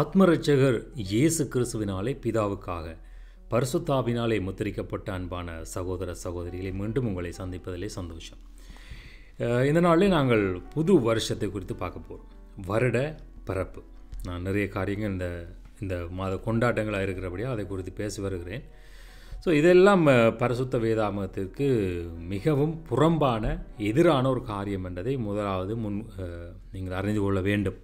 ஆத்மரட்சகர் இயேசு கிறிஸ்துவினாலே பிதாவுக்காக பரிசுத்தாவினாலே முத்திரிக்கப்பட்ட அன்பான சகோதர சகோதரிகளை மீண்டும் உங்களை சந்திப்பதிலே சந்தோஷம் இந்த நாளில் நாங்கள் புது வருஷத்தை குறித்து பார்க்க போகிறோம் வருட பிறப்பு நான் நிறைய காரியங்கள் இந்த இந்த மாத கொண்டாட்டங்களாக இருக்கிறபடியாக அதை குறித்து பேசி வருகிறேன் ஸோ இதெல்லாம் பரிசுத்த வேதாமத்திற்கு மிகவும் புறம்பான எதிரான ஒரு காரியம் என்றதை முதலாவது முன் நீங்கள் அறிந்து கொள்ள வேண்டும்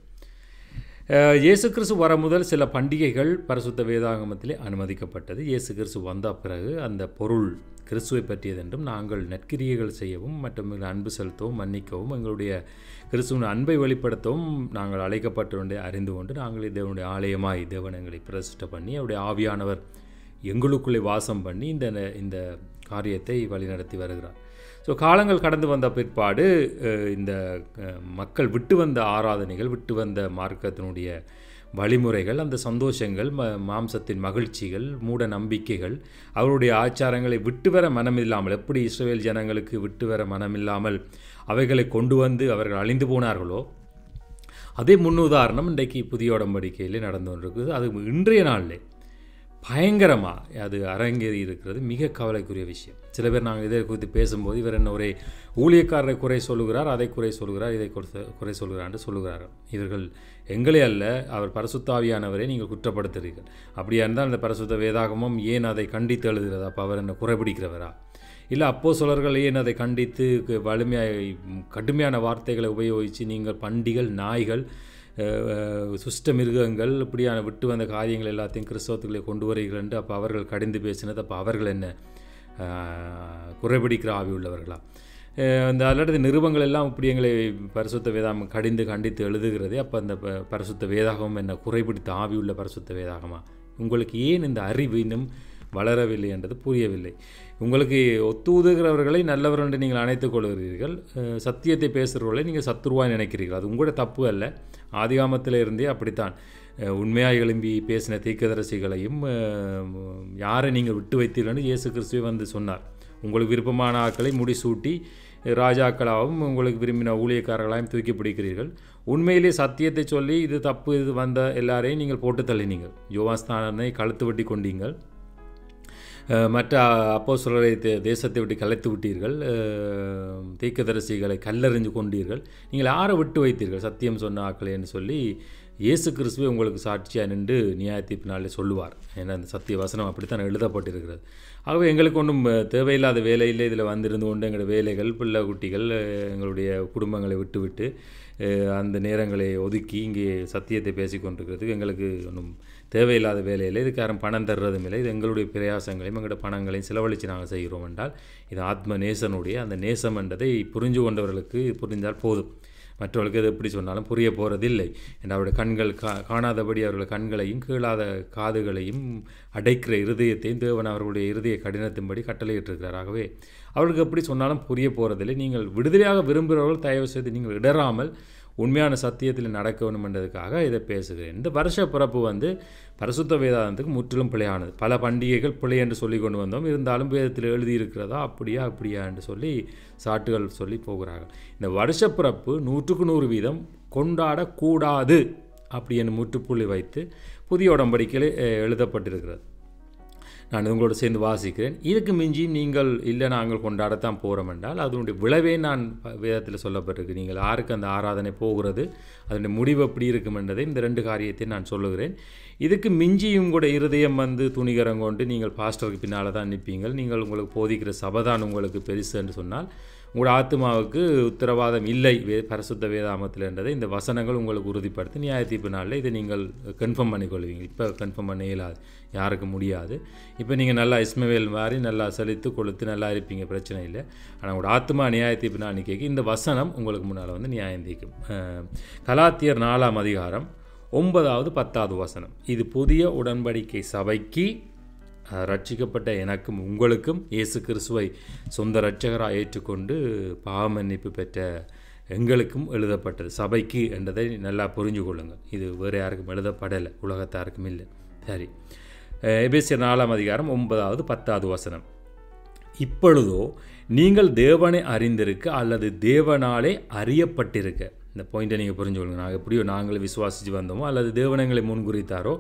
இயேசு கிறிஸ்து வர முதல் சில பண்டிகைகள் பரிசுத்த வேதாகமத்திலே அனுமதிக்கப்பட்டது இயேசு கிறிஸ்து வந்த பிறகு அந்த பொருள் கிறிஸ்துவை பற்றியதென்றும் நாங்கள் நற்கிரியைகள் செய்யவும் மற்றும் அன்பு செலுத்தவும் மன்னிக்கவும் எங்களுடைய கிறிஸ்துவின் அன்பை வெளிப்படுத்தவும் நாங்கள் அழைக்கப்பட்டு அறிந்து கொண்டு நாங்கள் தேவனுடைய ஆலயமாய் தேவன் எங்களை பிரதிஷ்டை பண்ணி அவருடைய ஆவியானவர் எங்களுக்குள்ளே வாசம் பண்ணி இந்த இந்த காரியத்தை வழிநடத்தி வருகிறார் ஸோ காலங்கள் கடந்து வந்த பிற்பாடு இந்த மக்கள் விட்டு வந்த ஆராதனைகள் விட்டு வந்த மார்க்கத்தினுடைய வழிமுறைகள் அந்த சந்தோஷங்கள் ம மாம்சத்தின் மகிழ்ச்சிகள் மூட நம்பிக்கைகள் அவருடைய ஆச்சாரங்களை விட்டு வர மனமில்லாமல் எப்படி இஸ்ரேல் ஜனங்களுக்கு விட்டு வர மனமில்லாமல் அவைகளை கொண்டு வந்து அவர்கள் அழிந்து போனார்களோ அதே முன்னுதாரணம் இன்றைக்கு புதிய உடம்படிக்கையிலே நடந்து கொண்டிருக்குது அது இன்றைய நாளில் பயங்கரமாக அது அரங்கேறி இருக்கிறது மிக கவலைக்குரிய விஷயம் சில பேர் நாங்கள் இதை குறித்து பேசும்போது இவர் என்ன ஒரே ஊழியக்காரரை குறை சொல்லுகிறார் அதை குறை சொல்கிறார் இதை குறை சொல்கிறார் என்று சொல்லுகிறார்கள் இவர்கள் எங்களே அல்ல அவர் பரசுத்தாவியானவரை நீங்கள் குற்றப்படுத்துகிறீர்கள் அப்படியா இருந்தால் அந்த பரசுத்த வேதாகமும் ஏன் அதை கண்டித்து எழுதுகிறதா அப்போ அவர் என்ன குறைபிடிக்கிறவரா இல்லை அப்போ சொலர்கள் ஏன் அதை கண்டித்து வலிமையாக கடுமையான வார்த்தைகளை உபயோகித்து நீங்கள் பண்டிகள் நாய்கள் சுஷ்ட மிருகங்கள் இப்படியான விட்டு வந்த காரியங்கள் எல்லாத்தையும் கிறிஸ்தவத்துக்களை கொண்டு வருகிறேன் அப்போ அவர்கள் கடிந்து பேசினது அப்போ அவர்கள் என்ன குறைபிடிக்கிற ஆவி உள்ளவர்களா இந்த அல்லது நிருபங்கள் எல்லாம் இப்படி எங்களை பரிசுத்த வேதாகம் கடிந்து கண்டித்து எழுதுகிறதே அப்போ அந்த பரிசுத்த வேதாகமும் என்ன குறைபிடித்த ஆவி உள்ள பரிசுத்த வேதாகமா உங்களுக்கு ஏன் இந்த அறிவு இன்னும் வளரவில்லை என்றது புரியவில்லை உங்களுக்கு உதுகிறவர்களை நல்லவர் என்று நீங்கள் அணைத்துக் கொள்கிறீர்கள் சத்தியத்தை பேசுகிறவர்களை நீங்கள் சத்துருவாய் நினைக்கிறீர்கள் அது உங்களோட தப்பு அல்ல ஆதிகாமத்தில் இருந்தே அப்படித்தான் உண்மையாக எழும்பி பேசின தீக்கதரசிகளையும் யாரை நீங்கள் விட்டு வைத்தீர்கள்னு இயேசு கிறிஸ்துவே வந்து சொன்னார் உங்களுக்கு விருப்பமான ஆட்களை முடிசூட்டி ராஜாக்களாகவும் உங்களுக்கு விரும்பின ஊழியக்காரர்களாகவும் தூக்கி பிடிக்கிறீர்கள் உண்மையிலே சத்தியத்தை சொல்லி இது தப்பு இது வந்த எல்லாரையும் நீங்கள் போட்டு தள்ளினீங்கள் யோகாஸ்தானனை கழுத்து வெட்டி கொண்டீங்கள் மற்ற அப்போ சொல்கிற தேசத்தை விட்டு கலைத்து விட்டீர்கள் தீக்கதரிசிகளை கல்லறிஞ்சு கொண்டீர்கள் நீங்கள் யாரை விட்டு வைத்தீர்கள் சத்தியம் சொன்ன ஆக்களேன்னு சொல்லி இயேசு கிறிஸ்துவே உங்களுக்கு சாட்சியாக நின்று நியாயத்தீர்ப்பு நாளே சொல்லுவார் ஏன்னா அந்த சத்திய வசனம் அப்படித்தான் எழுதப்பட்டிருக்கிறது ஆகவே எங்களுக்கு ஒன்றும் தேவையில்லாத வேலையில் இதில் வந்திருந்து கொண்டு எங்களுடைய வேலைகள் பிள்ளை குட்டிகள் எங்களுடைய குடும்பங்களை விட்டுவிட்டு அந்த நேரங்களை ஒதுக்கி இங்கே சத்தியத்தை பேசி கொண்டிருக்கிறதுக்கு எங்களுக்கு ஒன்றும் தேவையில்லாத வேலையில் இதுக்கு யாரும் பணம் தர்றதும் இல்லை இது எங்களுடைய பிரயாசங்களையும் எங்களுடைய பணங்களையும் செலவழித்து நாங்கள் செய்கிறோம் என்றால் இது ஆத்ம நேசனுடைய அந்த நேசம் என்றதை புரிஞ்சு கொண்டவர்களுக்கு புரிந்தால் போதும் மற்றவர்களுக்கு எது எப்படி சொன்னாலும் புரிய போகிறதில்லை என்று அவருடைய கண்கள் கா காணாதபடி அவருடைய கண்களையும் கீழாத காதுகளையும் அடைக்கிற இருதயத்தையும் தேவன் அவர்களுடைய இருதய கடினத்தின்படி கட்டளையிட்டிருக்கிறார் ஆகவே அவர்களுக்கு எப்படி சொன்னாலும் புரிய போகிறதில்லை நீங்கள் விடுதலையாக விரும்புகிறவர்கள் தயவு செய்து நீங்கள் இடராமல் உண்மையான சத்தியத்தில் நடக்க வேணுமென்றதுக்காக இதை பேசுகிறேன் இந்த வருஷ பிறப்பு வந்து பரிசுத்த வேதாந்தத்துக்கு முற்றிலும் பிழையானது பல பண்டிகைகள் பிழை என்று சொல்லி கொண்டு வந்தோம் இருந்தாலும் வேதத்தில் எழுதியிருக்கிறதா அப்படியா அப்படியா என்று சொல்லி சாட்டுகள் சொல்லி போகிறார்கள் இந்த வருஷ பிறப்பு நூற்றுக்கு நூறு வீதம் கொண்டாடக்கூடாது அப்படி என்று முற்றுப்புள்ளி வைத்து புதிய உடம்படிக்கையில் எழுதப்பட்டிருக்கிறது நான் உங்களோடு சேர்ந்து வாசிக்கிறேன் இதுக்கு மிஞ்சி நீங்கள் இல்லை நாங்கள் கொண்டாடத்தான் போகிறோம் என்றால் அதனுடைய விளைவே நான் வேதத்தில் சொல்லப்பட்டிருக்கு நீங்கள் யாருக்கு அந்த ஆராதனை போகிறது அதனுடைய முடிவு எப்படி இருக்கும் என்றதை இந்த ரெண்டு காரியத்தையும் நான் சொல்லுகிறேன் இதுக்கு மிஞ்சியும் கூட இருதயம் வந்து துணிகரம் கொண்டு நீங்கள் பாஸ்டருக்கு பின்னால் தான் நிற்பீங்கள் நீங்கள் உங்களுக்கு போதிக்கிற சபை உங்களுக்கு பெருசு என்று சொன்னால் உங்களோட ஆத்மாவுக்கு உத்தரவாதம் இல்லை வே பரசுத்த வேதாமத்தில் என்றதை இந்த வசனங்கள் உங்களுக்கு உறுதிப்படுத்தி நியாய தீர்ப்பு நாளில் இதை நீங்கள் கன்ஃபார்ம் பண்ணிக்கொள்வீங்க இப்போ கன்ஃபார்ம் பண்ண இயலாது யாருக்கு முடியாது இப்போ நீங்கள் நல்லா இஸ்மவேல் மாதிரி நல்லா செலுத்து கொளுத்து நல்லா இருப்பீங்க பிரச்சனை இல்லை ஆனால் உங்களோட ஆத்மா நியாய தீர்ப்பு நாள் கேட்க இந்த வசனம் உங்களுக்கு முன்னால் வந்து நியாயம் தீர்க்கும் கலாத்தியர் நாலாம் அதிகாரம் ஒன்பதாவது பத்தாவது வசனம் இது புதிய உடன்படிக்கை சபைக்கு ரட்சிக்கப்பட்ட எனக்கும் உங்களுக்கும் இயேசு கிறிஸ்துவை சொந்த ரட்சகராக ஏற்றுக்கொண்டு பாவமன்னிப்பு பெற்ற எங்களுக்கும் எழுதப்பட்டது சபைக்கு என்றதை நல்லா புரிஞ்சு கொள்ளுங்கள் இது வேறு யாருக்கும் எழுதப்படலை உலகத்தாருக்கும் இல்லை சரி எபேசிய நாலாம் அதிகாரம் ஒன்பதாவது பத்தாவது வசனம் இப்பொழுதோ நீங்கள் தேவனை அறிந்திருக்க அல்லது தேவனாலே அறியப்பட்டிருக்க இந்த பாயிண்ட்டை நீங்கள் புரிஞ்சுக்கொள்ளுங்க நாங்கள் எப்படியோ நாங்கள் விசுவாசித்து வந்தோமோ அல்லது தேவனங்களை முன்குறித்தாரோ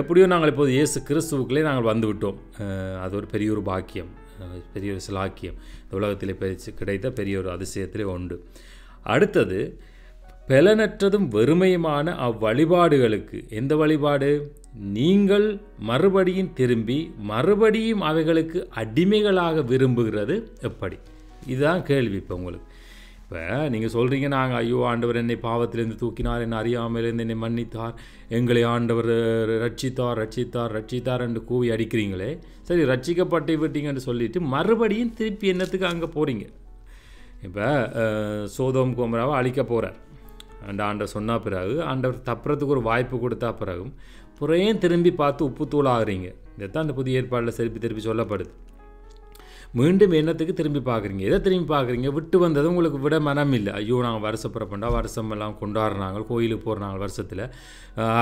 எப்படியோ நாங்கள் இப்போது இயேசு கிறிஸ்துவுக்குள்ளே நாங்கள் வந்துவிட்டோம் அது ஒரு பெரிய ஒரு பாக்கியம் பெரிய ஒரு சிலாக்கியம் இந்த உலகத்தில் பெரிச்சு கிடைத்த பெரிய ஒரு அதிசயத்திலே உண்டு அடுத்தது பலனற்றதும் வெறுமையுமான அவ்வழிபாடுகளுக்கு எந்த வழிபாடு நீங்கள் மறுபடியும் திரும்பி மறுபடியும் அவைகளுக்கு அடிமைகளாக விரும்புகிறது எப்படி இதுதான் கேள்வி இப்போ உங்களுக்கு இப்போ நீங்கள் சொல்கிறீங்க நாங்கள் ஐயோ ஆண்டவர் என்னை பாவத்திலேருந்து தூக்கினார் என்னை அறியாமலேருந்து என்னை மன்னித்தார் எங்களை ஆண்டவர் ரட்சித்தார் ரட்சித்தார் ரட்சித்தார் என்று கூவி அடிக்கிறீங்களே சரி ரட்சிக்கப்பட்டு விட்டீங்கன்னு சொல்லிட்டு மறுபடியும் திருப்பி என்னத்துக்கு அங்கே போகிறீங்க இப்போ சோதோம் கோமராவை அழிக்க போகிறார் அந்த ஆண்டவர் சொன்ன பிறகு ஆண்டவர் தப்புறதுக்கு ஒரு வாய்ப்பு கொடுத்தா பிறகும் புறையும் திரும்பி பார்த்து உப்பு இதைத்தான் அந்த புதிய ஏற்பாடில் திருப்பி திருப்பி சொல்லப்படுது மீண்டும் என்னத்துக்கு திரும்பி பார்க்குறீங்க எதை திரும்பி பார்க்குறீங்க விட்டு வந்ததும் உங்களுக்கு விட மனம் இல்லை ஐயோ நாங்கள் வருஷம் வருஷமெல்லாம் கொண்டாடுறாங்க கோயிலுக்கு போகிறாங்க வருஷத்தில்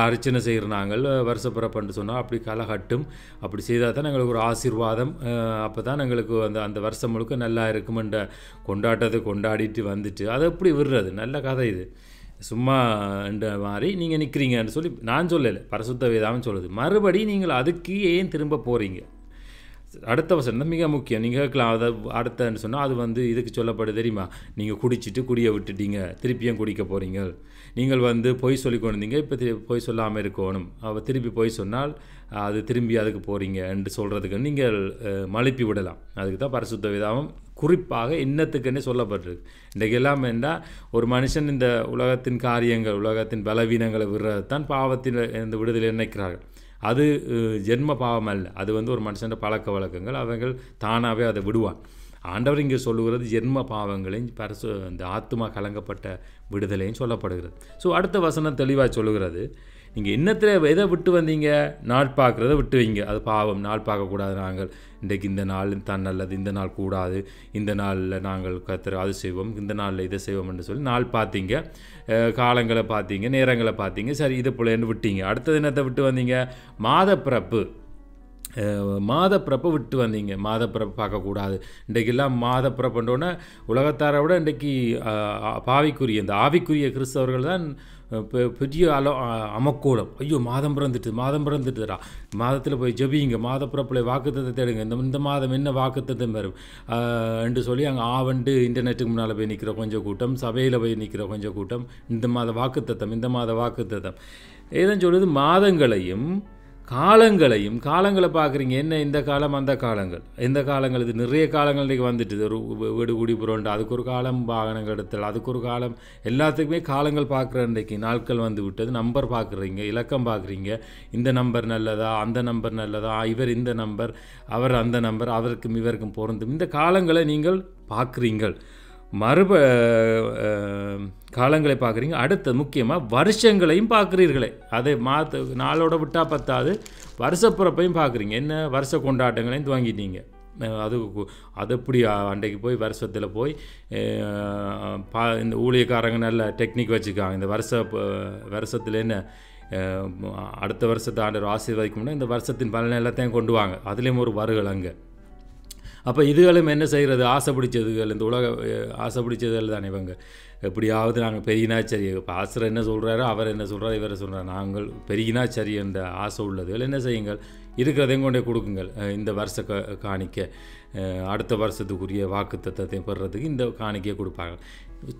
அர்ச்சனை செய்கிறாங்க வருஷப்பிறப்புன்னு சொன்னால் அப்படி கலகட்டும் அப்படி செய்தால் தான் எங்களுக்கு ஒரு ஆசீர்வாதம் அப்போ தான் எங்களுக்கு அந்த அந்த வருஷம் முழுக்க நல்லா இருக்குமென்ற கொண்டாட்டத்தை கொண்டாடிட்டு வந்துட்டு அதை எப்படி விடுறது நல்ல கதை இது சும்மா என்ற மாதிரி நீங்கள் நிற்கிறீங்கன்னு சொல்லி நான் சொல்லலை பரசுத்த வேதாவும் சொல்லுது மறுபடி நீங்கள் அதுக்கு ஏன் திரும்ப போகிறீங்க அடுத்த வசனம் மிக முக்கியம் நீங்கள் கேட்கலாம் அதை அடுத்தன்னு சொன்னால் அது வந்து இதுக்கு சொல்லப்படுது தெரியுமா நீங்கள் குடிச்சிட்டு குடியை விட்டுட்டீங்க திருப்பியும் குடிக்க போகிறீங்க நீங்கள் வந்து பொய் சொல்லி கொண்டிருந்தீங்க இப்போ திரு பொய் சொல்லாமல் இருக்கணும் அவள் திருப்பி பொய் சொன்னால் அது திரும்பி அதுக்கு போகிறீங்க என்று சொல்கிறதுக்கு நீங்கள் மழுப்பி விடலாம் அதுக்கு தான் பரிசுத்த விதாவும் குறிப்பாக இன்னத்துக்குன்னே சொல்லப்பட்டிருக்கு இன்றைக்கு எல்லாமே என்ன ஒரு மனுஷன் இந்த உலகத்தின் காரியங்கள் உலகத்தின் பலவீனங்களை விடுறது தான் பாவத்தில் இந்த விடுதலை நினைக்கிறார்கள் அது ஜென்ம பாவம் அல்ல அது வந்து ஒரு மனுஷன் பழக்க வழக்கங்கள் அவங்கள் தானாகவே அதை விடுவான் ஆண்டவர் இங்கே சொல்லுகிறது ஜென்ம பாவங்களையும் பரசு இந்த ஆத்மா கலங்கப்பட்ட விடுதலையும் சொல்லப்படுகிறது ஸோ அடுத்த வசனம் தெளிவாக சொல்லுகிறது நீங்கள் இன்னத்தில் எதை விட்டு வந்தீங்க நாள் பார்க்குறத விட்டு வைங்க அது பாவம் நாள் பார்க்கக்கூடாது நாங்கள் இன்றைக்கு இந்த நாள் தான் நல்லது இந்த நாள் கூடாது இந்த நாளில் நாங்கள் கத்துற அது செய்வோம் இந்த நாளில் இதை செய்வோம்னு சொல்லி நாள் பார்த்தீங்க காலங்களை பார்த்தீங்க நேரங்களை பார்த்தீங்க சரி இதை பிள்ளைன்னு விட்டீங்க அடுத்த தினத்தை விட்டு வந்தீங்க மாதப்பிறப்பு மாதப்பிறப்பை விட்டு வந்தீங்க மாதப்பிறப்பு பார்க்கக்கூடாது இன்றைக்கெல்லாம் மாதப்பிறப்புன்றோன்னே உலகத்தாரை விட இன்றைக்கு பாவிக்குரிய இந்த ஆவிக்குரிய கிறிஸ்தவர்கள் தான் பெரிய அல அமக்கூடம் ஐயோ மாதம் பிறந்துட்டு மாதம் பிறந்துட்டுடா மாதத்தில் போய் ஜபிங்க மாத பிறப்பில் வாக்குத்தத்தை தேடுங்க இந்த இந்த மாதம் என்ன வாக்குத்தத்தை வரும் என்று சொல்லி அங்கே ஆவண்டு இன்டர்நெட்டுக்கு முன்னால் போய் நிற்கிற கொஞ்சம் கூட்டம் சபையில் போய் நிற்கிற கொஞ்சம் கூட்டம் இந்த மாத வாக்குத்தத்தம் இந்த மாத வாக்குத்தத்தம் ஏதோ சொல்லுது மாதங்களையும் காலங்களையும் காலங்களை பார்க்குறீங்க என்ன இந்த காலம் அந்த காலங்கள் இந்த காலங்கள் இது நிறைய காலங்கள் இன்றைக்கி வந்துட்டு ஒரு வீடு குடி புறோண்டு அதுக்கு ஒரு காலம் வாகனங்கள் எடுத்தல் அதுக்கு ஒரு காலம் எல்லாத்துக்குமே காலங்கள் பார்க்குற இன்றைக்கி நாட்கள் வந்து விட்டது நம்பர் பார்க்குறீங்க இலக்கம் பார்க்குறீங்க இந்த நம்பர் நல்லதா அந்த நம்பர் நல்லதா இவர் இந்த நம்பர் அவர் அந்த நம்பர் அவருக்கும் இவருக்கும் பொருந்தும் இந்த காலங்களை நீங்கள் பார்க்குறீங்கள் மறுப காலங்களை பார்க்குறீங்க அடுத்த முக்கியமாக வருஷங்களையும் பார்க்குறீர்களே அதை மாற்று நாளோட விட்டால் பத்தாது வருஷப்பிறப்பையும் பார்க்குறீங்க என்ன வருஷ கொண்டாட்டங்களையும் துவங்கிட்டீங்க அது அது எப்படி அன்றைக்கு போய் வருஷத்தில் போய் பா இந்த ஊழியக்காரங்க நல்ல டெக்னிக் வச்சுக்காங்க இந்த வருஷ வருஷத்தில் என்ன அடுத்த வருஷத்தை ஆண்டு ஆசீர்வதிக்கும்னா இந்த வருஷத்தின் பலனை எல்லாத்தையும் கொண்டு வாங்க அதுலேயும் ஒரு வருகள் அங்கே அப்போ இதுகளும் என்ன செய்கிறது ஆசை பிடிச்சதுகள் இந்த உலக ஆசை பிடிச்சதுகள் தான் இவங்க எப்படியாவது நாங்கள் பெரியனா சரி இப்போ ஆசிரியர் என்ன சொல்கிறாரோ அவர் என்ன சொல்கிறார் இவரை சொல்கிறார் நாங்கள் பெரியனா சரி என்ற ஆசை உள்ளதுகள் என்ன செய்யுங்கள் இருக்கிறதையும் கொண்டே கொடுக்குங்கள் இந்த வருஷ க காணிக்க அடுத்த வருஷத்துக்குரிய வாக்கு தத்துவத்தையும் பெறுறதுக்கு இந்த காணிக்கையை கொடுப்பாங்க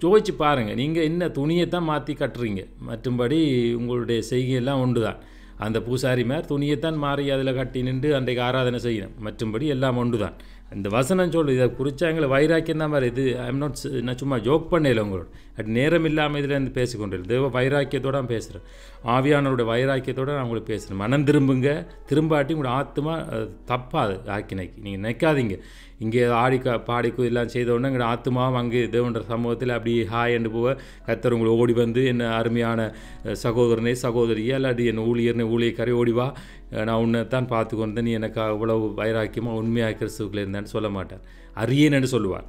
சோதிச்சு பாருங்கள் நீங்கள் என்ன துணியை தான் மாற்றி கட்டுறீங்க மற்றும்படி உங்களுடைய செய்கையெல்லாம் ஒன்று தான் அந்த பூசாரி மாதிரி துணியைத்தான் மாறி அதில் கட்டி நின்று அன்றைக்கு ஆராதனை செய்யணும் மற்றும்படி எல்லாம் ஒன்று தான் இந்த வசனம் சொல்லு இதை குறித்தா எங்களை வைராக்கியம் தான் மாதிரி இது ஐம் நாட் நான் சும்மா ஜோக் பண்ணல உங்களோட அட் நேரம் இல்லாமல் இதில் இருந்து பேசிக்கொண்டிரு தேவ வைராக்கியத்தோடு நான் பேசுகிறேன் ஆவியானோட வைராக்கியத்தோடு நான் உங்களுக்கு பேசுகிறேன் மனம் திரும்புங்க திரும்பாட்டி உங்களோட ஆத்மா தப்பாது ஆக்கினைக்கு நீங்கள் நினைக்காதீங்க இங்கே ஆடி பாடிக்கு எல்லாம் செய்தோடனே எங்கள் ஆத்மாவும் அங்கே தேவன்ற சமூகத்தில் அப்படி ஹாய் என்று போக கத்தர் உங்களை ஓடி வந்து என்ன அருமையான சகோதரனே சகோதரியே இல்லாட்டி என் ஊழியர்னே ஊழியக்காரே ஓடிவா நான் உன்னை தான் பார்த்து நீ எனக்கு அவ்வளவு வைராக்கியமாக உண்மையாக கிறிஸ்துக்கள் இருந்தேன்னு சொல்ல மாட்டார் அரியன் என்று சொல்லுவார்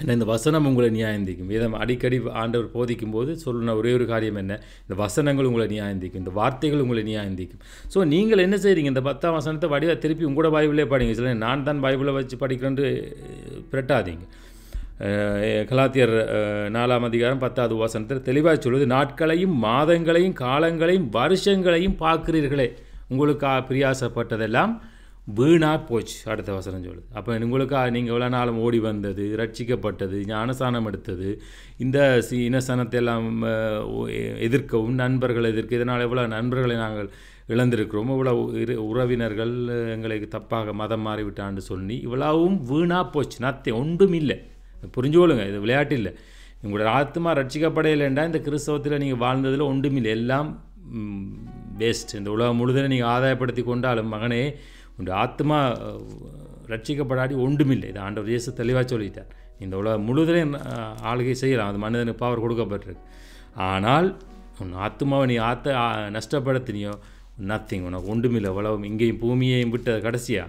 என்ன இந்த வசனம் உங்களை நியாயந்திக்கும் வேதம் அடிக்கடி ஆண்டவர் போதிக்கும் போது சொல்லுன ஒரே ஒரு காரியம் என்ன இந்த வசனங்கள் உங்களை நியாயந்திக்கும் இந்த வார்த்தைகள் உங்களை நியாயந்திக்கும் ஸோ நீங்கள் என்ன செய்கிறீங்க இந்த பத்தாம் வசனத்தை வடிவ திருப்பி உங்களோட பைபிளே படிங்க சில நான் தான் பைபிளை வச்சு படிக்கிறேன்னு பிரட்டாதீங்க கலாத்தியர் நாலாம் அதிகாரம் பத்தாவது வசனத்தில் தெளிவாக சொல்வது நாட்களையும் மாதங்களையும் காலங்களையும் வருஷங்களையும் பார்க்கிறீர்களே உங்களுக்கு பிரியாசப்பட்டதெல்லாம் வீணாக போச்சு அடுத்த வசனம் சொல்லுது அப்போ உங்களுக்கு நீங்கள் எவ்வளோ நாளும் ஓடி வந்தது ரட்சிக்கப்பட்டது ஞானசானம் எடுத்தது இந்த சி இனசனத்தை எல்லாம் எதிர்க்கவும் நண்பர்கள் எதிர்க்க இதனால் எவ்வளோ நண்பர்களை நாங்கள் இழந்திருக்கிறோம் இவ்வளோ உறவினர்கள் எங்களுக்கு தப்பாக மதம் மாறிவிட்டான்னு சொல்லி இவ்வளவும் வீணா போச்சு நத்தை ஒன்றும் இல்லை புரிஞ்சு கொள்ளுங்க இது விளையாட்டு இல்லை உங்களோட ஆத்மா ரட்சிக்கப்படையில்லைண்டா இந்த கிறிஸ்தவத்தில் நீங்கள் வாழ்ந்ததில் ஒன்றும் இல்லை எல்லாம் வேஸ்ட் இந்த உலகம் முழுதும் நீங்கள் ஆதாயப்படுத்தி கொண்டாலும் மகனே உண்டு ஆத்மா ரட்சிக்கப்படாடி ஒன்றுமில்லை இது ஆண்டவர் இயேசு தெளிவாக சொல்லிட்டார் இந்த உலக முழுதலையும் ஆளுகை செய்யலாம் அது மனிதனுக்கு பவர் கொடுக்கப்பட்டிருக்கு ஆனால் உன் ஆத்மாவை நீ ஆத்த நஷ்டப்படுத்தினியோ நத்திங் உனக்கு ஒன்றுமில்லை உலகம் இங்கேயும் பூமியையும் விட்டது கடைசியாக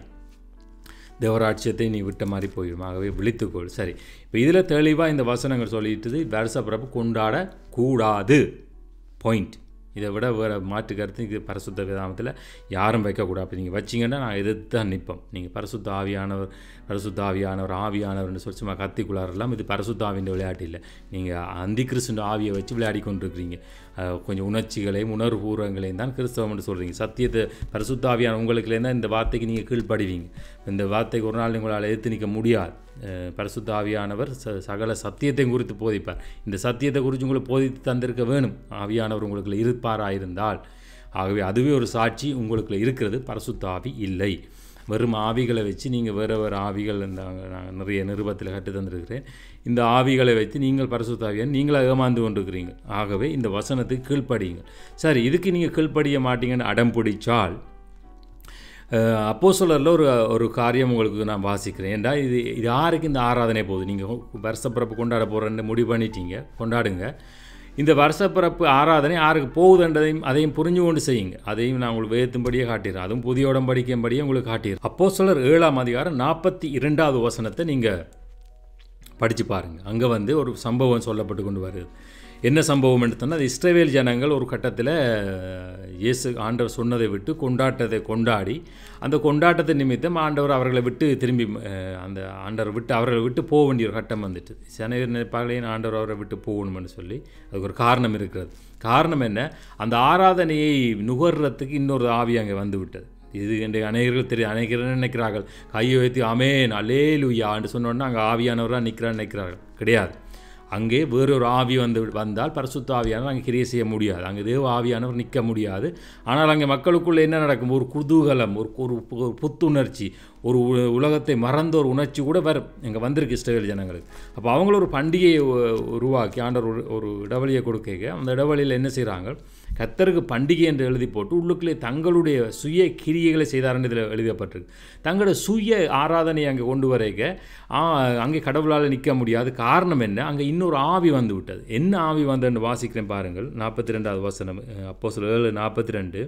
தேவராட்சியத்தை நீ விட்ட மாதிரி போயிடும் ஆகவே விழித்துக்கொள் சரி இப்போ இதில் தெளிவாக இந்த வசனங்கள் சொல்லிட்டு வருஷப்பிறப்பு கொண்டாடக்கூடாது பாயிண்ட் இதை விட வேறு மாற்று கருத்து இது பரிசுத்த விதாமத்தில் யாரும் வைக்கக்கூடாது நீங்கள் வச்சிங்கன்னா நான் எதிர்த்து தான் நிற்போம் நீங்கள் பரிசுத்த ஆவியானவர் பரிசுத்த ஆவியானவர் ஆவியானவர்னு சொல்லி சும்மா கத்திக்குள்ளாரெல்லாம் இது பரிசுத்த ஆவின்ற விளையாட்டு இல்லை நீங்கள் அந்தி கிறிஸ்துன்ற ஆவியை வச்சு விளையாடி கொண்டிருக்கிறீங்க கொஞ்சம் உணர்ச்சிகளையும் உணர்வுபூர்வங்களையும் தான் கிறிஸ்தவம் என்று சொல்கிறீங்க சத்தியத்தை பரிசுத்தாவியான உங்களுக்குலேருந்து தான் இந்த வார்த்தைக்கு நீங்கள் கீழ்ப்படுவீங்க இந்த வார்த்தைக்கு ஒரு நாள் உங்களால் எதிர்த்து நிற்க முடியாது பரிசுத்தாவியானவர் ச சகல சத்தியத்தையும் குறித்து போதிப்பார் இந்த சத்தியத்தை குறித்து உங்களுக்கு போதித்து தந்திருக்க வேணும் ஆவியானவர் உங்களுக்கு இருப்பாராயிருந்தால் ஆகவே அதுவே ஒரு சாட்சி உங்களுக்கு இருக்கிறது பரிசுத்தாவி இல்லை வெறும் ஆவிகளை வச்சு நீங்கள் வேறு வேறு ஆவிகள் இந்த நான் நிறைய நிருபத்தில் கட்டு தந்திருக்கிறேன் இந்த ஆவிகளை வைத்து நீங்கள் பரிசுத்தாவியான் நீங்கள் ஏமாந்து கொண்டிருக்கிறீங்க ஆகவே இந்த வசனத்துக்கு கீழ்ப்படியுங்கள் சரி இதுக்கு நீங்கள் கீழ்ப்படிய மாட்டீங்கன்னு அடம் பிடிச்சால் அப்போ சொல்லரில் ஒரு ஒரு காரியம் உங்களுக்கு நான் வாசிக்கிறேன் ஏண்டா இது இது யாருக்கு இந்த ஆராதனை போகுது நீங்கள் வருஷப்பிறப்பு கொண்டாட போகிறேன்னு முடிவு பண்ணிட்டீங்க கொண்டாடுங்க இந்த வருஷப்பிறப்பு ஆராதனை யாருக்கு போகுதுன்றதையும் அதையும் புரிஞ்சு கொண்டு செய்யுங்க அதையும் நான் உங்களுக்கு வேத்தும்படியே காட்டிடுறேன் அதுவும் புதிய உடம்படிக்கும்படியே உங்களுக்கு காட்டிடுறேன் அப்போ சொல்லர் ஏழாம் அதிகாரம் நாற்பத்தி இரண்டாவது வசனத்தை நீங்கள் படித்து பாருங்கள் அங்கே வந்து ஒரு சம்பவம் சொல்லப்பட்டு கொண்டு வருது என்ன சம்பவம் எடுத்தோம்னா அது இஸ்ரேவேல் ஜனங்கள் ஒரு கட்டத்தில் இயேசு ஆண்டவர் சொன்னதை விட்டு கொண்டாட்டத்தை கொண்டாடி அந்த கொண்டாட்டத்தை நிமித்தம் ஆண்டவர் அவர்களை விட்டு திரும்பி அந்த ஆண்டவர் விட்டு அவர்களை விட்டு போக வேண்டிய ஒரு கட்டம் வந்துட்டு சனவர் நினைப்பாகலையும் ஆண்டவர் அவரை விட்டு போகணும்னு சொல்லி அதுக்கு ஒரு காரணம் இருக்கிறது காரணம் என்ன அந்த ஆராதனையை நுகர்றதுக்கு இன்னொரு ஆவி அங்கே வந்து விட்டது இது என்று அநேகர்கள் தெரியும் அநேகர்கள் நினைக்கிறார்கள் கையை வைத்து அமேன் அலே லுயா என்று சொன்னோன்னா அங்கே ஆவியானவராக நிற்கிறான்னு நினைக்கிறார்கள் கிடையாது அங்கே வேறொரு ஆவி வந்து வந்தால் பரிசுத்த ஆவியானவர் அங்கே கிரியை செய்ய முடியாது அங்கே தேவ ஆவியானவர் நிற்க முடியாது ஆனால் அங்கே மக்களுக்குள்ளே என்ன நடக்கும் ஒரு குதூகலம் ஒரு ஒரு புத்துணர்ச்சி ஒரு உலகத்தை மறந்த ஒரு உணர்ச்சி கூட வரும் இங்கே வந்திருக்கு இஸ்ரேல் ஜனங்களுக்கு அப்போ அவங்கள ஒரு பண்டிகையை உருவாக்கி ஆண்டவர் ஒரு ஒரு இடவழியை கொடுக்க அந்த இடவழியில் என்ன செய்கிறாங்க கத்தருக்கு பண்டிகை என்று எழுதி போட்டு உள்ளுக்குள்ளே தங்களுடைய சுய கிரியைகளை செய்தார் என்று இதில் எழுதப்பட்டிருக்கு தங்களோட சுய ஆராதனை அங்கே கொண்டு வரைக்க அங்கே கடவுளால் நிற்க முடியாது காரணம் என்ன அங்கே இன்னொரு ஆவி வந்து விட்டது என்ன ஆவி வந்ததுன்னு வாசிக்கிறேன் பாருங்கள் நாற்பத்தி ரெண்டாவது வசனம் அப்போ சில ஏழு நாற்பத்தி ரெண்டு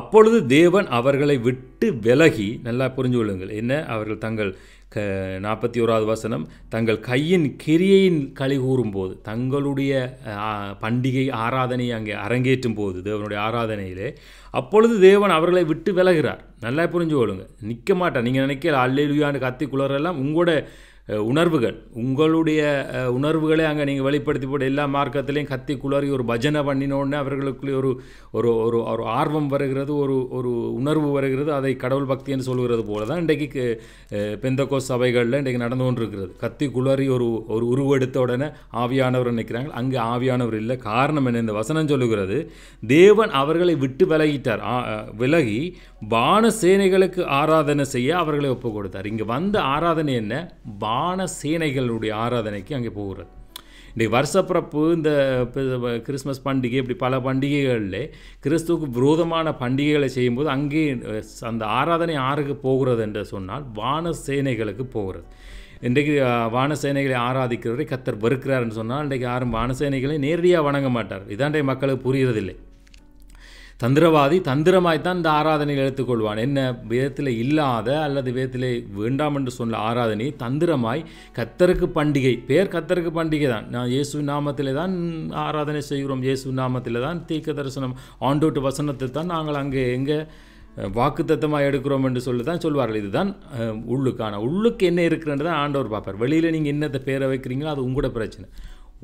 அப்பொழுது தேவன் அவர்களை விட்டு விலகி நல்லா புரிஞ்சு கொள்ளுங்கள் என்ன அவர்கள் தங்கள் க நாற்பத்தி ஓராவது வசனம் தங்கள் கையின் கிரியையின் களி கூறும்போது தங்களுடைய பண்டிகை ஆராதனையை அங்கே அரங்கேற்றும் போது தேவனுடைய ஆராதனையிலே அப்பொழுது தேவன் அவர்களை விட்டு விலகிறார் நல்லா புரிஞ்சு கொள்ளுங்க நிற்க மாட்டேன் நீங்கள் நினைக்கிற அல்லேலுயான்னு கத்தி குளரெல்லாம் உங்களோட உணர்வுகள் உங்களுடைய உணர்வுகளை அங்கே நீங்கள் வெளிப்படுத்தி போட்டு எல்லா மார்க்கத்துலேயும் கத்தி குளறி ஒரு பஜனை பண்ணினோடனே அவர்களுக்குள்ளே ஒரு ஒரு ஒரு ஒரு ஆர்வம் வருகிறது ஒரு ஒரு உணர்வு வருகிறது அதை கடவுள் பக்தின்னு சொல்கிறது போல தான் இன்றைக்கு பெந்தகோ சபைகளில் இன்றைக்கு நடந்து இருக்கிறது கத்தி குளறி ஒரு ஒரு உருவெடுத்த உடனே ஆவியானவர் நினைக்கிறாங்க அங்கே ஆவியானவர் இல்லை காரணம் என்ன இந்த வசனம் சொல்லுகிறது தேவன் அவர்களை விட்டு விலகிட்டார் விலகி வான சேனைகளுக்கு ஆராதனை செய்ய அவர்களை ஒப்பு கொடுத்தார் இங்கே வந்த ஆராதனை என்ன வான சேனைகளுடைய ஆராதனைக்கு அங்கே போகிறது இன்றைக்கு வருஷப்பிறப்பு இந்த கிறிஸ்மஸ் பண்டிகை இப்படி பல பண்டிகைகளில் கிறிஸ்துவுக்கு விரோதமான பண்டிகைகளை செய்யும்போது அங்கே அந்த ஆராதனை யாருக்கு போகிறது என்று சொன்னால் வான சேனைகளுக்கு போகிறது இன்றைக்கு சேனைகளை ஆராதிக்கிறவரை கத்தர் வெறுக்கிறாருன்னு சொன்னால் இன்றைக்கு யாரும் சேனைகளை நேரடியாக வணங்க மாட்டார் இதாண்டே மக்களுக்கு புரிகிறதில்லை தந்திரவாதி தந்திரமாய்த்தான் இந்த ஆராதனையில் எடுத்துக்கொள்வான் என்ன விதத்தில் இல்லாத அல்லது விதத்தில் வேண்டாம் என்று சொன்ன ஆராதனை தந்திரமாய் கத்தருக்கு பண்டிகை பேர் கத்தருக்கு பண்டிகை தான் நான் இயேசு நாமத்தில் தான் ஆராதனை செய்கிறோம் இயேசு நாமத்தில் தான் தீக்க தரிசனம் ஆண்டோட்டு வசனத்தை தான் நாங்கள் அங்கே எங்கே வாக்குத்தத்தமாக எடுக்கிறோம் என்று சொல்லி தான் சொல்வார்கள் இதுதான் உள்ளுக்கான உள்ளுக்கு என்ன இருக்குன்றது தான் ஆண்டவர் பார்ப்பார் வெளியில் நீங்கள் என்னத்தை பேரை வைக்கிறீங்களோ அது உங்களோட பிரச்சனை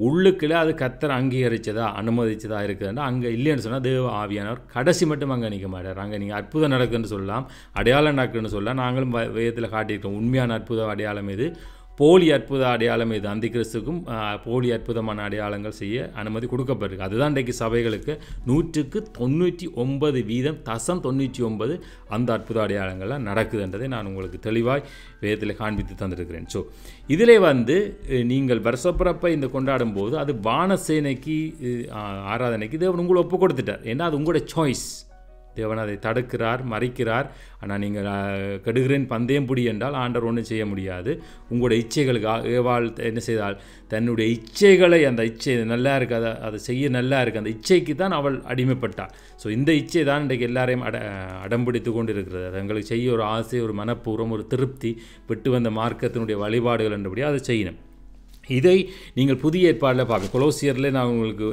உள்ளுக்குள்ளே அது கத்தரை அங்கீகரித்ததா அனுமதித்ததாக இருக்குதுன்னா அங்கே இல்லைன்னு சொன்னால் தேவ ஆவியானவர் கடைசி மட்டும் அங்கே நிற்க மாட்டார் அங்கே நீங்கள் அற்புதம் நடக்குதுன்னு சொல்லலாம் அடையாளம் நடக்குதுன்னு சொல்லலாம் நாங்களும் வேதத்தில் காட்டியிருக்கோம் உண்மையான அற்புத அடையாளம் இது போலி அற்புத அடையாளம் இது அந்த கிறிஸ்துக்கும் போலி அற்புதமான அடையாளங்கள் செய்ய அனுமதி கொடுக்கப்பட்டிருக்கு அதுதான் இன்றைக்கு சபைகளுக்கு நூற்றுக்கு தொண்ணூற்றி ஒன்பது வீதம் தசம் தொண்ணூற்றி ஒன்பது அந்த அற்புத அடையாளங்கள்லாம் நடக்குதுன்றதை நான் உங்களுக்கு தெளிவாய் வேதத்தில் காண்பித்து தந்திருக்கிறேன் ஸோ இதில் வந்து நீங்கள் வருஷப்பிறப்பை இந்த கொண்டாடும் போது அது வானசேனைக்கு ஆராதனைக்கு இதை உங்களை ஒப்பு கொடுத்துட்டார் ஏன்னா அது உங்களோட சாய்ஸ் தேவன் அதை தடுக்கிறார் மறைக்கிறார் ஆனால் நீங்கள் கெடுகிறேன் பந்தயம் புடி என்றால் ஆண்டவர் ஒன்றும் செய்ய முடியாது உங்களுடைய இச்சைகளுக்கு ஏவாள் என்ன செய்தால் தன்னுடைய இச்சைகளை அந்த இச்சை நல்லா இருக்கு அதை அதை செய்ய நல்லா இருக்குது அந்த இச்சைக்கு தான் அவள் அடிமைப்பட்டாள் ஸோ இந்த இச்சை தான் இன்றைக்கு எல்லாரையும் அட அடம்பிடித்து கொண்டு இருக்கிறது அது எங்களுக்கு செய்ய ஒரு ஆசை ஒரு மனப்பூர்வம் ஒரு திருப்தி விட்டு வந்த மார்க்கத்தினுடைய வழிபாடுகள் என்றபடியாக அதை செய்யணும் இதை நீங்கள் புதிய ஏற்பாடில் பார்க்க கொலோசியரில் நான் உங்களுக்கு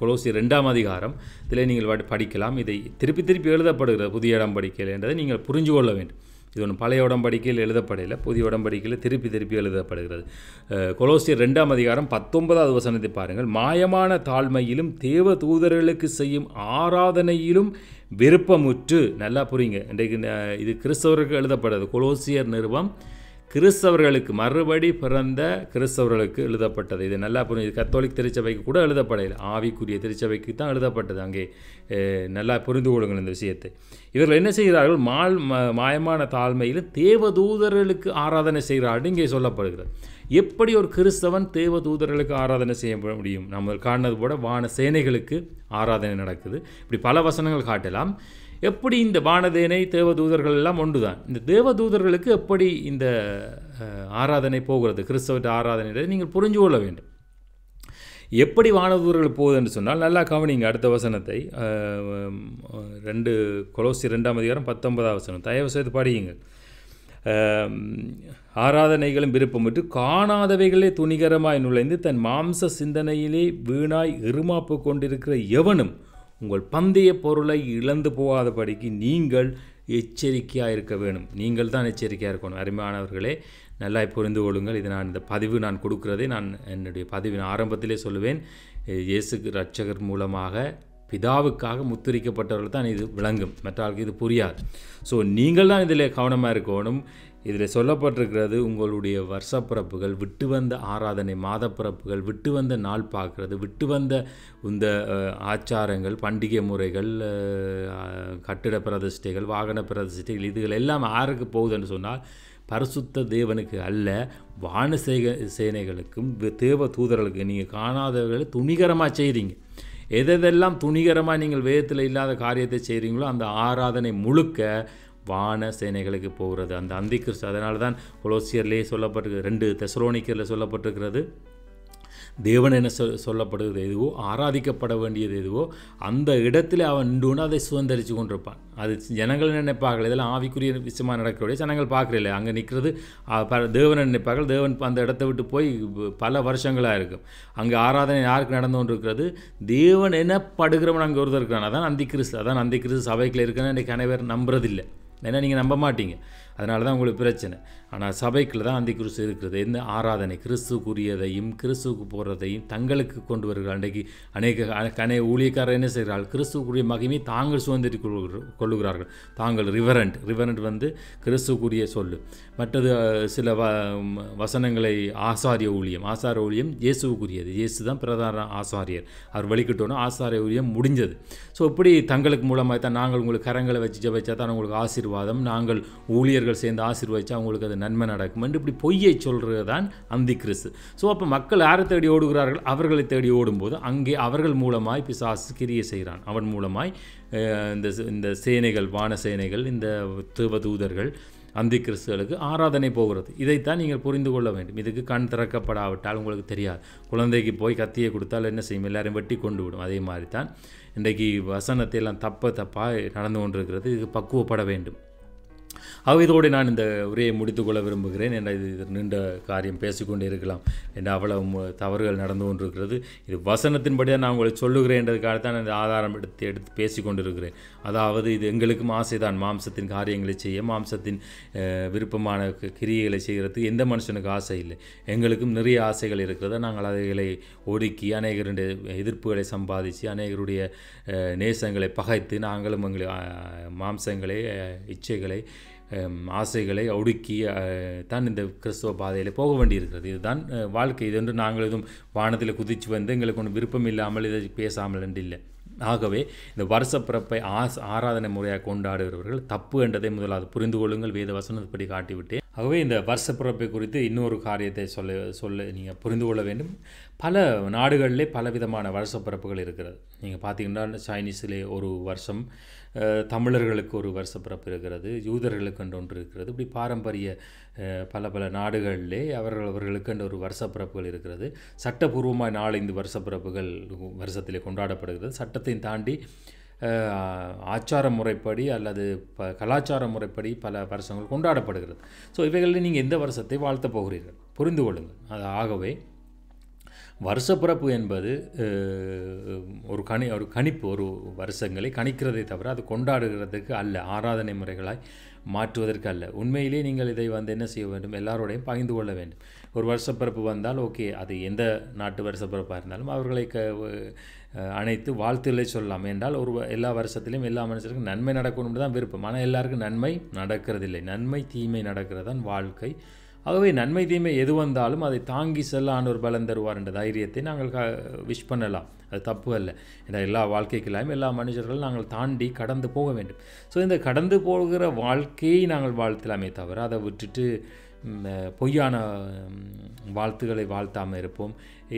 கொலோசியர் ரெண்டாம் அதிகாரம் இதில் நீங்கள் படிக்கலாம் இதை திருப்பி திருப்பி எழுதப்படுகிறது புதிய உடம்படிக்கையில் என்றதை நீங்கள் புரிஞ்சு கொள்ள வேண்டும் இது ஒன்று பழைய உடம்படிக்கையில் எழுதப்படையில் புதிய உடம்படிக்கையில் திருப்பி திருப்பி எழுதப்படுகிறது கொலோசியர் ரெண்டாம் அதிகாரம் பத்தொன்பதாவது வசனத்தை பாருங்கள் மாயமான தாழ்மையிலும் தேவ தூதர்களுக்கு செய்யும் ஆராதனையிலும் விருப்பமுற்று நல்லா புரியுங்க இன்றைக்கு இது கிறிஸ்தவருக்கு எழுதப்படுறது கொலோசியர் நிறுவம் கிறிஸ்தவர்களுக்கு மறுபடி பிறந்த கிறிஸ்தவர்களுக்கு எழுதப்பட்டது இது நல்லா புரிஞ்சு கத்தோலிக் திருச்சபைக்கு கூட எழுதப்படையில் ஆவிக்குரிய திருச்சபைக்கு தான் எழுதப்பட்டது அங்கே நல்லா புரிந்து கொள்ளுங்கள் இந்த விஷயத்தை இவர்கள் என்ன செய்கிறார்கள் மால் மாயமான தாழ்மையில் தேவதூதர்களுக்கு ஆராதனை செய்கிறார்கள் இங்கே சொல்லப்படுகிறது எப்படி ஒரு கிறிஸ்தவன் தேவதூதர்களுக்கு ஆராதனை செய்ய முடியும் நம்ம காணது போல வான சேனைகளுக்கு ஆராதனை நடக்குது இப்படி பல வசனங்கள் காட்டலாம் எப்படி இந்த வானதேனை தேவதூதர்கள் எல்லாம் ஒன்று தான் இந்த தேவதூதர்களுக்கு எப்படி இந்த ஆராதனை போகிறது கிறிஸ்தவ ஆராதனை நீங்கள் புரிஞ்சு கொள்ள வேண்டும் எப்படி போகுது போகுதுன்னு சொன்னால் நல்லா கவனிங்க அடுத்த வசனத்தை ரெண்டு கொலோசி ரெண்டாம் அதிகாரம் பத்தொன்பதாம் வசனம் தயவு செய்து படியுங்க ஆராதனைகளும் விருப்பமிட்டு காணாதவைகளே துணிகரமாய் நுழைந்து தன் மாம்ச சிந்தனையிலே வீணாய் இருமாப்பு கொண்டிருக்கிற எவனும் உங்கள் பந்தய பொருளை இழந்து போகாதபடிக்கு நீங்கள் எச்சரிக்கையாக இருக்க வேணும் நீங்கள் தான் எச்சரிக்கையாக இருக்கணும் அருமையானவர்களே நல்லா புரிந்து கொள்ளுங்கள் இது நான் இந்த பதிவு நான் கொடுக்குறதே நான் என்னுடைய பதிவின் ஆரம்பத்திலே சொல்லுவேன் இயேசு ரட்சகர் மூலமாக பிதாவுக்காக முத்திரிக்கப்பட்டவர்கள் தான் இது விளங்கும் மற்றவர்களுக்கு இது புரியாது ஸோ நீங்கள் தான் இதில் கவனமாக இருக்கணும் இதில் சொல்லப்பட்டிருக்கிறது உங்களுடைய வருஷப்பிறப்புகள் விட்டு வந்த ஆராதனை மாதப்பிறப்புகள் விட்டு வந்த நாள் பார்க்குறது விட்டு வந்த இந்த ஆச்சாரங்கள் பண்டிகை முறைகள் கட்டிட பிரதிஷ்டைகள் வாகன பிரதிஷ்டைகள் இதுகள் எல்லாம் யாருக்கு போகுதுன்னு சொன்னால் பரிசுத்த தேவனுக்கு அல்ல வான சேனைகளுக்கும் தேவ தூதர்களுக்கு நீங்கள் காணாதவர்களை துணிகரமாக செய்கிறீங்க எதெல்லாம் துணிகரமாக நீங்கள் வேதத்தில் இல்லாத காரியத்தை செய்கிறீங்களோ அந்த ஆராதனை முழுக்க வான சேனைகளுக்கு போகிறது அந்த அந்தி கிறிஸ்து அதனால தான் கொலோசியர்லேயே சொல்லப்பட்டிருக்கு ரெண்டு தெசரோனிக்கரில் சொல்லப்பட்டிருக்கிறது தேவன் என்ன சொ சொல்லப்படுவது எதுவோ ஆராதிக்கப்பட வேண்டியது எதுவோ அந்த இடத்துல அவன் நின்றுன்னு அதை சுதந்திரித்து கொண்டிருப்பான் அது ஜனங்கள் நினைப்பார்கள் இதெல்லாம் ஆவிக்குரிய விஷயமாக நடக்கக்கூடிய ஜனங்கள் பார்க்குறதில்ல அங்கே நிற்கிறது தேவன் நினைப்பார்கள் தேவன் அந்த இடத்த விட்டு போய் பல வருஷங்களாக இருக்கும் அங்கே ஆராதனை யாருக்கு நடந்து கொண்டு இருக்கிறது தேவன் படுகிறவன் அங்கே ஒருத்தர் இருக்கிறான் அதான் அந்தி கிறிஸ்து அதான் அந்தி கிறிஸ்து சபைக்குள்ள இருக்கிறேன் இன்றைக்கு அனைவர் நம்புறதில்லை ஏன்னா நீங்கள் நம்ப மாட்டீங்க அதனால தான் உங்களுக்கு பிரச்சனை ஆனால் சபைக்குள்ள தான் அந்த குருசு இருக்கிறது இந்த ஆராதனை கிறிஸ்துக்குரியதையும் கிறிஸ்துவுக்கு போகிறதையும் தங்களுக்கு கொண்டு வருகிறார் அன்றைக்கு அநேக அநேக ஊழியக்காரர் என்ன செய்கிறார்கள் கிறிஸ்துக்குரிய மகிமை தாங்கள் சுதந்திரி கொள்ளுகிறார்கள் தாங்கள் ரிவரண்ட் ரிவரண்ட் வந்து கிறிஸ்துக்குரிய சொல்லு மற்றது சில வ வசனங்களை ஆசாரிய ஊழியம் ஆசார ஊழியம் இயேசுக்குரியது இயேசு தான் பிரதான ஆசாரியர் அவர் வலிக்கிட்டோன்னா ஆசாரிய ஊழியம் முடிஞ்சது ஸோ இப்படி தங்களுக்கு மூலமாக தான் நாங்கள் உங்களுக்கு கரங்களை வச்சு ஜபிச்சா தான் உங்களுக்கு ஆசீர்வாதம் நாங்கள் ஊழியர்கள் சேர்ந்து ஆசீர்வதிச்சா உங்களுக்கு அது நன்மை நடக்கும் என்று இப்படி பொய்யை சொல்கிறது தான் அந்தி கிறிஸ்து ஸோ அப்போ மக்கள் யாரை தேடி ஓடுகிறார்கள் அவர்களை தேடி ஓடும்போது அங்கே அவர்கள் மூலமாய் பிசாசு கிரியை செய்கிறான் அவன் மூலமாய் இந்த இந்த சேனைகள் வான சேனைகள் இந்த தூதர்கள் அந்தி கிறிஸ்துகளுக்கு ஆராதனை போகிறது இதைத்தான் நீங்கள் புரிந்து கொள்ள வேண்டும் இதுக்கு கண் திறக்கப்படாவிட்டால் உங்களுக்கு தெரியாது குழந்தைக்கு போய் கத்தியை கொடுத்தால் என்ன செய்யும் எல்லாரையும் வெட்டி கொண்டு விடும் அதே மாதிரி தான் இன்றைக்கு வசனத்தை எல்லாம் தப்ப தப்பாக நடந்து கொண்டிருக்கிறது இதுக்கு பக்குவப்பட வேண்டும் ஆகவே இதோடு நான் இந்த உரையை முடித்துக்கொள்ள விரும்புகிறேன் என்ற இது நீண்ட காரியம் பேசிக்கொண்டே இருக்கலாம் என்ன அவ்வளவு தவறுகள் நடந்து கொண்டிருக்கிறது இது வசனத்தின்படியாக நான் உங்களை சொல்லுகிறேன் என்றதுக்காகத்தான் தான் இந்த ஆதாரம் எடுத்து எடுத்து பேசிக்கொண்டிருக்கிறேன் அதாவது இது எங்களுக்கும் ஆசைதான் மாம்சத்தின் காரியங்களை செய்ய மாம்சத்தின் விருப்பமான கிரியைகளை செய்கிறதுக்கு எந்த மனுஷனுக்கு ஆசை இல்லை எங்களுக்கும் நிறைய ஆசைகள் இருக்கிறது நாங்கள் அதைகளை ஒடுக்கி அநேகருடைய எதிர்ப்புகளை சம்பாதித்து அநேகருடைய நேசங்களை பகைத்து நாங்களும் எங்களை மாம்சங்களை இச்சைகளை ஆசைகளை ஒடுக்கி தான் இந்த கிறிஸ்துவ பாதையில் போக வேண்டியிருக்கிறது இதுதான் வாழ்க்கை இது என்று நாங்கள் எதுவும் வானத்தில் குதித்து வந்து எங்களுக்கு ஒன்றும் விருப்பம் இல்லாமல் இதை பேசாமல் என்று இல்லை ஆகவே இந்த வருஷ பிறப்பை ஆஸ் ஆராதனை முறையாக கொண்டாடுகிறவர்கள் தப்பு என்றதை முதலாவது புரிந்து கொள்ளுங்கள் வேத வசனப்படி காட்டிவிட்டு ஆகவே இந்த வருஷ பிறப்பை குறித்து இன்னொரு காரியத்தை சொல்ல சொல்ல நீங்கள் புரிந்து கொள்ள வேண்டும் பல நாடுகளிலே பல விதமான வருஷ பிறப்புகள் இருக்கிறது நீங்கள் பார்த்தீங்கன்னா சைனீஸிலே ஒரு வருஷம் தமிழர்களுக்கு ஒரு வருஷ பிறப்பு இருக்கிறது யூதர்களுக்கு என்று ஒன்று இருக்கிறது இப்படி பாரம்பரிய பல பல நாடுகளிலே அவர்கள் அவர்களுக்கு என்று ஒரு வருஷ பிறப்புகள் இருக்கிறது சட்டபூர்வமாக நாலு இந்த வருஷ பிறப்புகள் வருஷத்திலே கொண்டாடப்படுகிறது சட்டத்தையும் தாண்டி ஆச்சார முறைப்படி அல்லது ப கலாச்சார முறைப்படி பல வருஷங்கள் கொண்டாடப்படுகிறது ஸோ இவைகளில் நீங்கள் எந்த வருஷத்தை வாழ்த்த போகிறீர்கள் புரிந்து கொள்ளுங்கள் அது ஆகவே வருஷப்பிறப்பு என்பது ஒரு கணி ஒரு கணிப்பு ஒரு வருஷங்களை கணிக்கிறதை தவிர அது கொண்டாடுகிறதுக்கு அல்ல ஆராதனை முறைகளாய் மாற்றுவதற்கு அல்ல உண்மையிலே நீங்கள் இதை வந்து என்ன செய்ய வேண்டும் எல்லாரோடையும் பகிர்ந்து கொள்ள வேண்டும் ஒரு வருஷப்பிறப்பு வந்தால் ஓகே அது எந்த நாட்டு வருஷப்பிறப்பாக இருந்தாலும் அவர்களை க அனைத்து வாழ்த்துக்களை சொல்லலாம் என்றால் ஒரு எல்லா வருஷத்துலேயும் எல்லா மனுஷருக்கும் நன்மை நடக்கணும்னு தான் விருப்பம் ஆனால் எல்லாருக்கும் நன்மை நடக்கிறதில்லை நன்மை தீமை நடக்கிறதான் வாழ்க்கை ஆகவே நன்மை தீமை எது வந்தாலும் அதை தாங்கி செல்ல ஒரு பலன் தருவார் என்ற தைரியத்தை நாங்கள் விஷ் பண்ணலாம் அது தப்பு அல்ல ஏன்னா எல்லா வாழ்க்கைக்குள்ளாயும் எல்லா மனிதர்களும் நாங்கள் தாண்டி கடந்து போக வேண்டும் ஸோ இந்த கடந்து போகிற வாழ்க்கையை நாங்கள் வாழ்த்தலாமே தவிர அதை விட்டுட்டு பொய்யான வாழ்த்துக்களை வாழ்த்தாமல் இருப்போம்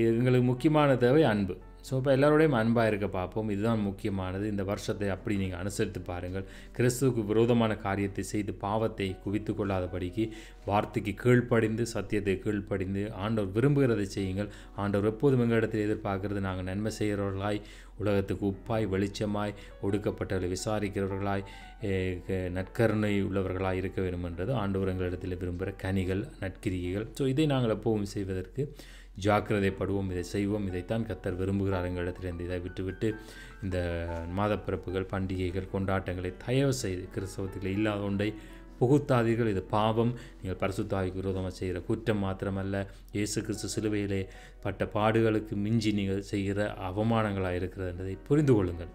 எங்களுக்கு முக்கியமான தேவை அன்பு ஸோ இப்போ எல்லாரோடையும் அன்பாக இருக்க பார்ப்போம் இதுதான் முக்கியமானது இந்த வருஷத்தை அப்படி நீங்கள் அனுசரித்து பாருங்கள் கிறிஸ்துவுக்கு விரோதமான காரியத்தை செய்து பாவத்தை குவித்து கொள்ளாதபடிக்கு வார்த்தைக்கு கீழ்ப்படிந்து சத்தியத்தை கீழ்ப்படிந்து ஆண்டவர் விரும்புகிறதை செய்யுங்கள் ஆண்டவர் எப்போதும் எங்களிடத்தில் எதிர்பார்க்கறது நாங்கள் நன்மை செய்கிறவர்களாய் உலகத்துக்கு உப்பாய் வெளிச்சமாய் ஒடுக்கப்பட்டவர்களை விசாரிக்கிறவர்களாய் நற்கருணை உள்ளவர்களாக இருக்க வேண்டும் என்றது ஆண்டவர் எங்களிடத்தில் விரும்புகிற கனிகள் நட்கிரிகைகள் ஸோ இதை நாங்கள் எப்போவும் செய்வதற்கு ஜாக்கிரதைப்படுவோம் இதை செய்வோம் இதைத்தான் கத்தர் விரும்புகிறார் எங்களிடத்திலிருந்து இதை விட்டுவிட்டு இந்த மாதப்பிறப்புகள் பண்டிகைகள் கொண்டாட்டங்களை தயவு செய்து கிறிஸ்தவத்தில் இல்லாத ஒன்றை புகுத்தாதீர்கள் இது பாவம் நீங்கள் பரிசுத்தாவிக்கு விரோதமாக செய்கிற குற்றம் மாத்திரமல்ல இயேசு கிறிஸ்து சிலுவையிலே பட்ட பாடுகளுக்கு மிஞ்சி நீங்கள் செய்கிற அவமானங்களாக இருக்கிறது என்பதை புரிந்து கொள்ளுங்கள்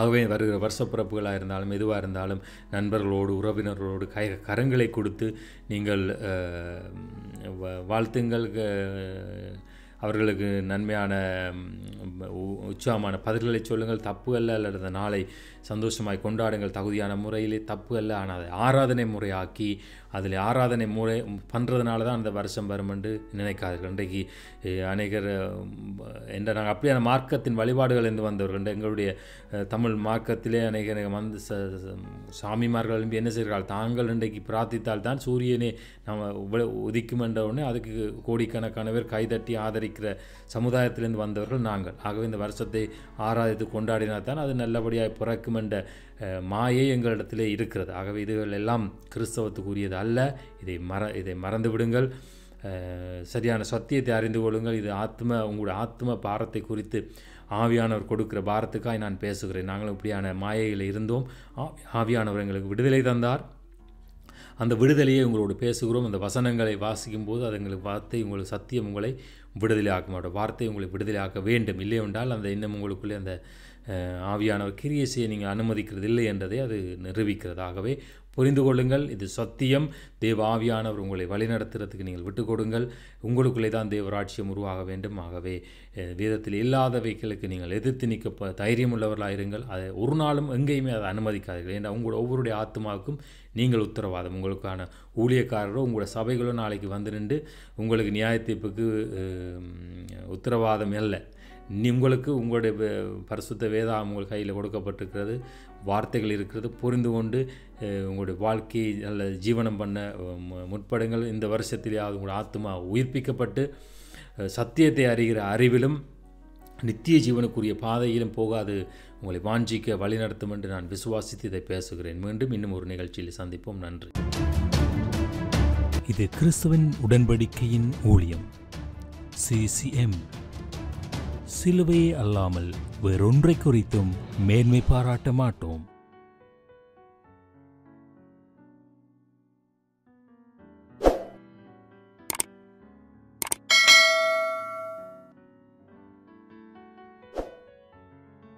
ஆகவே வருகிற வருஷப்பிறப்புகளாக இருந்தாலும் எதுவாக இருந்தாலும் நண்பர்களோடு உறவினர்களோடு கை கரங்களை கொடுத்து நீங்கள் வாழ்த்துங்கள் அவர்களுக்கு நன்மையான உற்சாகமான பதில்களை சொல்லுங்கள் தப்பு அல்ல அல்லது நாளை சந்தோஷமாய் கொண்டாடுங்கள் தகுதியான முறையிலே தப்பு அல்ல ஆனால் அதை ஆராதனை முறையாக்கி அதில் ஆராதனை முறை பண்ணுறதுனால தான் அந்த வருஷம் வரும் என்று நினைக்காதீர்கள் இன்றைக்கு அநேகர் என்ற நாங்கள் அப்படியான மார்க்கத்தின் வழிபாடுகள் இருந்து வந்தவர்கள் எங்களுடைய தமிழ் மார்க்கத்திலே அநேக வந்து சாமிமார்கள் எழும்பி என்ன செய்கிறார்கள் தாங்கள் இன்றைக்கு பிரார்த்தித்தால் தான் சூரியனை நம்ம உதிக்கும் என்ற உடனே அதுக்கு கோடிக்கணக்கான பேர் கைதட்டி ஆதரி இருக்கிற சமுதாயத்திலேருந்து வந்தவர்கள் நாங்கள் ஆகவே இந்த வருஷத்தை ஆராதித்து கொண்டாடினா தான் அது நல்லபடியாக பிறக்கும் என்ற மாயை எங்களிடத்திலே இருக்கிறது ஆகவே இதுகள் எல்லாம் கிறிஸ்தவத்துக்குரியது அல்ல இதை மற இதை மறந்து விடுங்கள் சரியான சத்தியத்தை அறிந்து கொள்ளுங்கள் இது ஆத்ம உங்களுடைய ஆத்ம பாரத்தை குறித்து ஆவியானவர் கொடுக்கிற பாரத்துக்காக நான் பேசுகிறேன் நாங்களும் இப்படியான மாயையில் இருந்தோம் ஆவியானவர் எங்களுக்கு விடுதலை தந்தார் அந்த விடுதலையை உங்களோடு பேசுகிறோம் அந்த வசனங்களை வாசிக்கும் போது அது எங்களுக்கு வார்த்தை உங்களுக்கு சத்தியம் உங்களை விடுதலை ஆக்க மாட்டோம் வார்த்தை உங்களை விடுதலை ஆக்க வேண்டும் இல்லை என்றால் அந்த இன்னும் உங்களுக்குள்ளே அந்த ஆவியானவர் கிரியேசியை நீங்கள் அனுமதிக்கிறது இல்லை என்றதை அது நிரூபிக்கிறதாகவே புரிந்து கொள்ளுங்கள் இது சத்தியம் தேவ ஆவியானவர் உங்களை வழிநடத்துறதுக்கு நீங்கள் விட்டு கொடுங்கள் உங்களுக்குள்ளே தான் தேவராட்சியம் உருவாக வேண்டும் ஆகவே வேதத்தில் இல்லாதவைகளுக்கு நீங்கள் எதிர்த்து நிற்க தைரியம் உள்ளவர்களாக இருங்கள் அதை ஒரு நாளும் எங்கேயுமே அதை அனுமதிக்காதீர்கள் ஏன்னா உங்களோட ஒவ்வொருடைய ஆத்மாவுக்கும் நீங்கள் உத்தரவாதம் உங்களுக்கான ஊழியக்காரரோ உங்களோட சபைகளோ நாளைக்கு வந்து நின்று உங்களுக்கு நியாயத்தீர்ப்புக்கு உத்தரவாதம் இல்லை உங்களுக்கு உங்களுடைய பரிசுத்த வேதா உங்கள் கையில் கொடுக்கப்பட்டிருக்கிறது வார்த்தைகள் இருக்கிறது புரிந்து கொண்டு உங்களுடைய வாழ்க்கையை நல்ல ஜீவனம் பண்ண முற்படுங்கள் இந்த வருஷத்திலேயாவது உங்களோட ஆத்மா உயிர்ப்பிக்கப்பட்டு சத்தியத்தை அறிகிற அறிவிலும் நித்திய ஜீவனுக்குரிய பாதையிலும் போகாது உங்களை வாஞ்சிக்க வழிநடத்தும் என்று நான் விசுவாசித்து இதை பேசுகிறேன் மீண்டும் இன்னும் ஒரு நிகழ்ச்சியில் சந்திப்போம் நன்றி இது கிறிஸ்துவின் உடன்படிக்கையின் ஊழியம் சிசிஎம் சிலுவையே அல்லாமல் வேறொன்றை குறித்தும் மேன்மை பாராட்ட மாட்டோம்